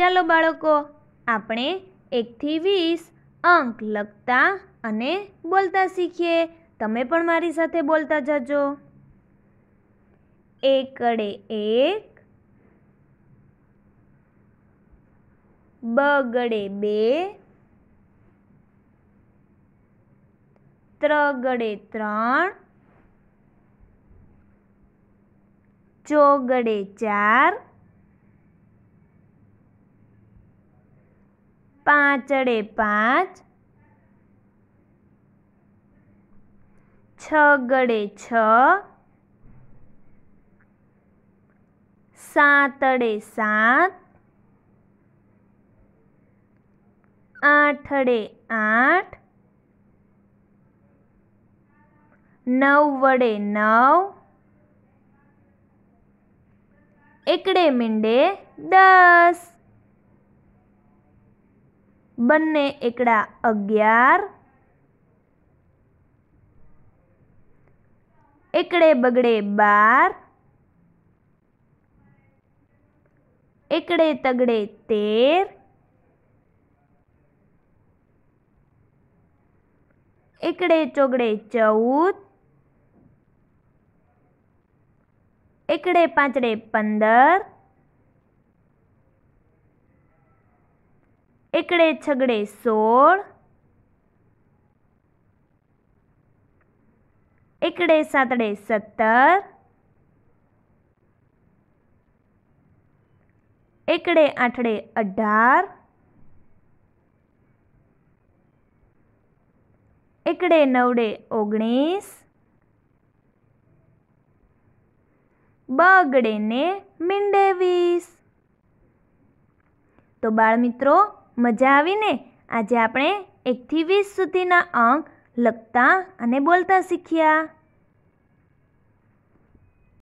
ચાલો બાળકો આપણે એકથી વીસ અંક લખતા અને બોલતા શીખીએ તમે પણ મારી સાથે બોલતા જજો એકડે એક બગડે બે ત્રગડે ત્રણ ચોગડે ચાર પાંચડે પાંચ છ ગડે છ સાત અડે સાત આઠડે આઠ નવ વડે નવ એકડે મીંડે દસ બંને એકડા અગિયાર એકડે બગડે બાર એકડે તગડે તેર એકડે ચોગડે ચૌદ એકડે પાંચડે પંદર એકડે છગડે સોળ એકડે સાતડે સત્તર એકડે આઠડે અઢાર એકડે નવડે ઓગણીસ બગડે ને મીંડે વીસ તો બાળમિત્રો મજા આવીને આજે આપણે એકથી વીસ સુધીના અંક લખતા અને બોલતા શીખ્યા